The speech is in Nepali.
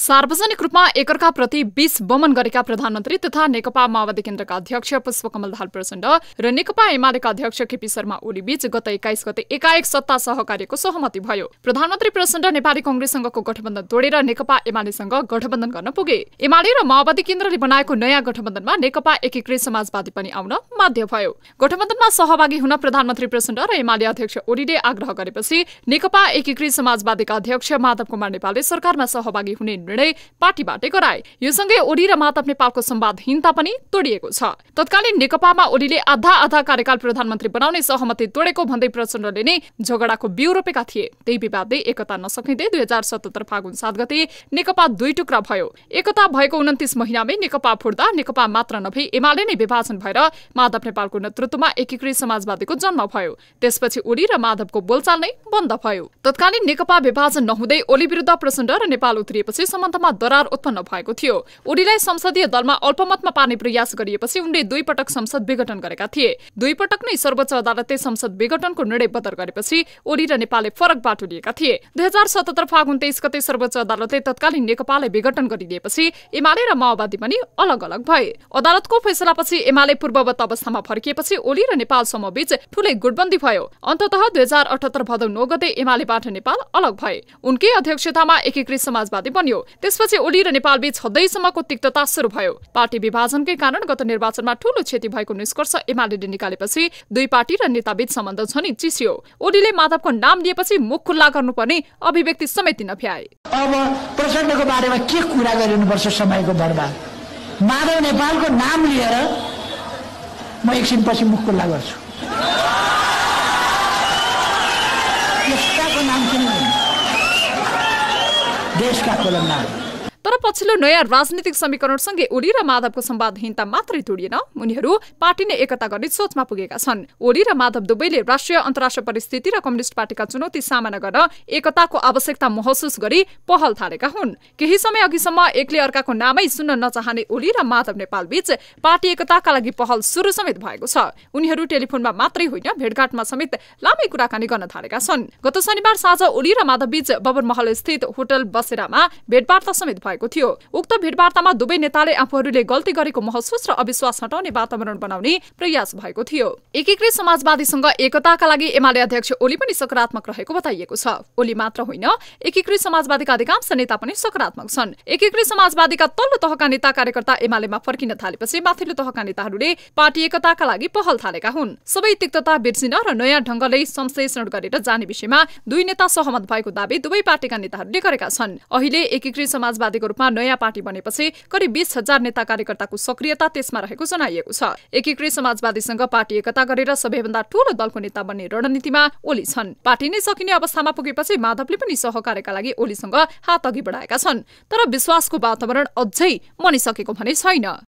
सार्वजनिक रूपमा एकअर्काप्रति प्रति बीस बमन गरेका प्रधानमन्त्री तथा नेकपा माओवादी केन्द्रका अध्यक्ष पुष्पकमल दाहाल प्रचण्ड र नेकपा एमालेका अध्यक्ष केपी शर्मा ओली बीच गत एक्काइस गते एकाएक सत्ता सहकार्यको सहमति भयो प्रधानमन्त्री प्रचण्ड नेपाली कंग्रेससँगको गठबन्धन तोडेर नेकपा एमालेसँग गठबन्धन गर्न पुगे एमाले र माओवादी केन्द्रले बनाएको नयाँ गठबन्धनमा नेकपा एकीकृत समाजवादी पनि आउन बाध्य भयो गठबन्धनमा सहभागी हुन प्रधानमन्त्री प्रचण्ड र एमाले अध्यक्ष ओलीले आग्रह गरेपछि नेकपा एकीकृत समाजवादीका अध्यक्ष माधव कुमार नेपालले सरकारमा सहभागी हुने निर्णय पार्टीबाटै गराए यो सँगै ओली र माधव नेपालको सम्वादहीनता पनि तोडिएको छ तत्कालीन नेकपामा ओलीले आधा आधा कार्यकाल प्रधानमन्त्री बनाउने सहमति तोडेको भन्दै प्रचण्डले नै झगडाको बिउ रोपेका थिए त्यही विवादले एकता नसकिँदै दुई हजार सतहत्तर फागुन सात गते नेकपा दुई टुक्रा भयो एकता भएको उन्तिस महिनामै नेकपा फुट्दा नेकपा मात्र नभई एमाले नै विभाजन भएर माधव नेपालको नेतृत्वमा एकीकृत समाजवादीको जन्म भयो त्यसपछि ओली र माधवको बोलचाल नै बन्द भयो तत्कालीन नेकपा विभाजन नहुँदै ओली विरुद्ध प्रचण्ड र नेपाल उत्रिएपछि सम्बन्धमा दरार उत्पन्न भएको थियो ओलीलाई संसदीय दलमा अल्पमतमा पार्ने प्रयास गरिएपछि उनले दुई पटक संसद विघटन गरेका थिए दुई पटक नै सर्वोच्च अदालतले संसद विघटनको निर्णय बदर गरेपछि ओली र नेपालले फरक बाटो लिएका थिए दुई हजार सतहत्तर फागुन तेइस गते सर्वोच्च अदालतले तत्कालीन नेकपालाई विघटन गरिदिएपछि एमाले र माओवादी पनि अलग अलग भए अदालतको फैसलापछि एमाले पूर्ववत अवस्थामा फर्किएपछि ओली र नेपाल समूह बीच ठूलै गुटबन्दी भयो अन्तत दुई हजार अठहत्तर भदौ नौ गते एमालेबाट नेपाल अलग भए उनकै अध्यक्षतामा एकीकृत समाजवादी बन्यो त्यसपछि ओली र नेपालबीच छँदैसम्मको तिक्तता सुरु भयो पार्टी विभाजनकै कारण गत निर्वाचनमा ठूलो क्षति भएको निष्कर्ष एमाले निकालेपछि दुई पार्टी र नेताबीच सम्बन्ध झनी चिसियो ओलीले माधवको नाम लिएपछि मुख खुल्ला गर्नुपर्ने अभिव्यक्ति समेत नभ्याए अब प्रचण्डको बारेमा के कुरा गरिनुपर्छ समयको बर्बाद माधव नेपालको नाम लिएर म एकछिनपछि मुख खुल्ला गर्छु देश का कोलम तर पछिल्लो नयाँ राजनीतिक समीकरणसँगै ओली र माधवको सम्वादहीनता मात्रै तोडिएन उनीहरू पार्टी नै एकता गर्ने सोचमा पुगेका छन् ओली र माधव दुवैले राष्ट्रिय अन्तर्राष्ट्रिय परिस्थिति र कम्युनिस्ट पार्टीका चुनौती सामना गर्न एकताको आवश्यकता महसुस गरी पहल थालेका हुन् केही समय अघिसम्म एकले अर्काको नामै सुन्न नचाहने ओली र माधव नेपाल बीच पार्टी एकताका लागि पहल सुरु समेत भएको छ उनीहरू टेलिफोनमा मात्रै होइन भेटघाटमा समेत लामै कुराकानी गर्न थालेका छन् गत शनिबार साँझ ओली र माधव बीच बबर महल स्थित होटल बसेरामा भेटवार्ता समेत भएको थियो उक्त भेटवार्तामा दुवै नेताले आफूहरूले गल्ती गरेको महसुस र अविश्वास हटाउने वातावरण बनाउने प्रयास भएको थियो एकीकृत समाजवादीसँग एकताका लागि एमाले अध्यक्ष ओली पनि सकारात्मक रहेको बताइएको छ ओली मात्र होइन एकीकृत समाजवादीका अधिकांश नेता पनि सकारात्मक छन् एकीकृत समाजवादीका तल्लो तहका नेता कार्यकर्ता एमालेमा फर्किन थालेपछि माथिल्लो तहका नेताहरूले पार्टी एकताका लागि पहल थालेका हुन् सबै तिक्तता बिर्सिन र नयाँ ढङ्गले संश्लेषण गरेर जाने विषयमा दुई नेता सहमत भएको दावी दुवै पार्टीका नेताहरूले गरेका छन् अहिले एकीकृत समाजवादी राजनीतिक रूपमा नयाँ पार्टी बनेपछि करिब बीस हजार नेता कार्यकर्ताको सक्रियता त्यसमा रहेको जनाइएको छ एकीकृत समाजवादीसँग पार्टी एकता गरेर सबैभन्दा ठूलो दलको नेता बन्ने रणनीतिमा ओली छन् पार्टी नै सकिने अवस्थामा पुगेपछि माधवले पनि सहकार्यका लागि ओलीसँग हात अघि बढाएका छन् तर विश्वासको वातावरण अझै मनिसकेको भने छैन